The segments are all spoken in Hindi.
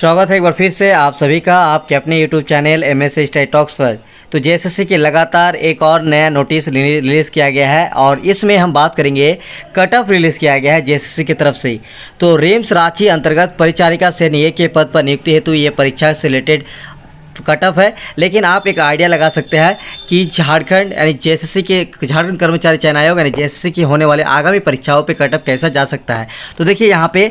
स्वागत है एक बार फिर से आप सभी का आपके अपने YouTube channel M S talks पर तो जे के लगातार एक और नया नोटिस रिलीज़ किया गया है और इसमें हम बात करेंगे कट ऑफ रिलीज़ किया गया है जे की तरफ से तो रिम्स रांची अंतर्गत परिचारिका से सैनिक के पद पर नियुक्ति हेतु ये परीक्षा से रिलेटेड कट ऑफ है लेकिन आप एक आइडिया लगा सकते हैं कि झारखंड यानी जे के झारखंड कर्मचारी चयन आयोग यानी जेएससी की होने वाले आगामी परीक्षाओं पर कट ऑफ कैसा जा सकता है तो देखिए यहाँ पर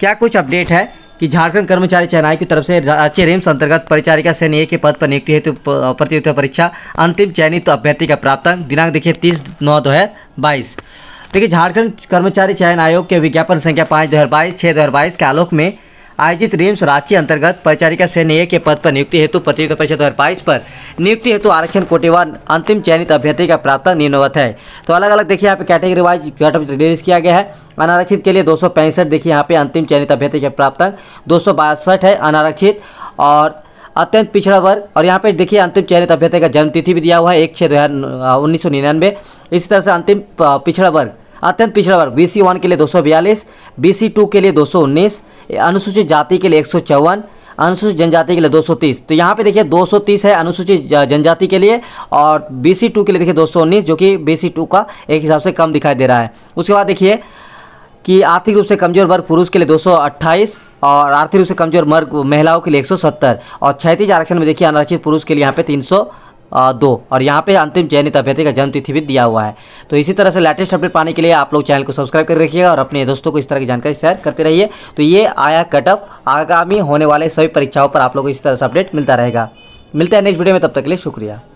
क्या कुछ अपडेट है कि झारखंड कर्मचारी चयन आयोग की तरफ से राज्य रिम्स अंतर्गत परिचारिका सैन्य के पद पर नियुक्ति हेतु प्रतियोगिता परीक्षा अंतिम चयनित अभ्यर्थी का प्राप्तांक दिनांक देखिए तीस नौ दो हज़ार बाईस देखिए झारखंड कर्मचारी चयन आयोग के विज्ञापन संख्या पाँच दो हज़ार बाईस छः दो हज़ार बाईस के आलोक में आयोजित रिम्स रांची अंतर्गत परिचारिका सैन्य के पद पर नियुक्ति हेतु प्रतियोगिता परीक्षा दो बाईस पर नियुक्ति हेतु आरक्षण कोटेवार अंतिम चयनित अभ्यर्थी का प्राप्त निम्नवत है तो अलग अलग देखिए यहाँ पे कैटेगरी वाइज कट रिलीज किया गया है अनारक्षित के लिए दो देखिए यहाँ पे अंतिम चयनित अभ्यर्थी का प्राप्त दो है अनारक्षित और अत्यंत पिछड़ा वर्ग और यहाँ पे देखिए अंतिम चयनित अभ्यर्थी का जन्मतिथि भी दिया हुआ है एक छः दो हज़ार उन्नीस सौ निन्यानवे इसी तरह से अंतिम पिछड़ा वर्ग अत्यंत पिछड़ा वर्ग बी सी वन के लिए दो सौ बयालीस बी सी टू के लिए दो सौ उन्नीस अनुसूचित जाति के लिए एक अनुसूचित जनजाति के लिए 230 तो यहाँ पे देखिए 230 है अनुसूचित जनजाति के लिए और बी सी टू के लिए देखिए 219 जो कि बी सी टू का एक हिसाब से कम दिखाई दे रहा है उसके बाद देखिए कि आर्थिक रूप से कमजोर वर्ग पुरुष के लिए 228 और आर्थिक रूप से कमजोर वर्ग महिलाओं के लिए 170 और क्षैतीज आरक्षण में देखिए अनारक्षित पुरुष के लिए यहाँ पे तीन दो और यहाँ पे अंतिम चयनित अभ्यर्थी का जन्म तिथि भी दिया हुआ है तो इसी तरह से लेटेस्ट अपडेट पाने के लिए आप लोग चैनल को सब्सक्राइब कर रखिएगा और अपने दोस्तों को इस तरह की जानकारी शेयर करते रहिए तो ये आया कट ऑफ आगामी होने वाले सभी परीक्षाओं पर आप लोग को इसी तरह से अपडेट मिलता रहेगा मिलता है नेक्स्ट वीडियो में तब तक के लिए शुक्रिया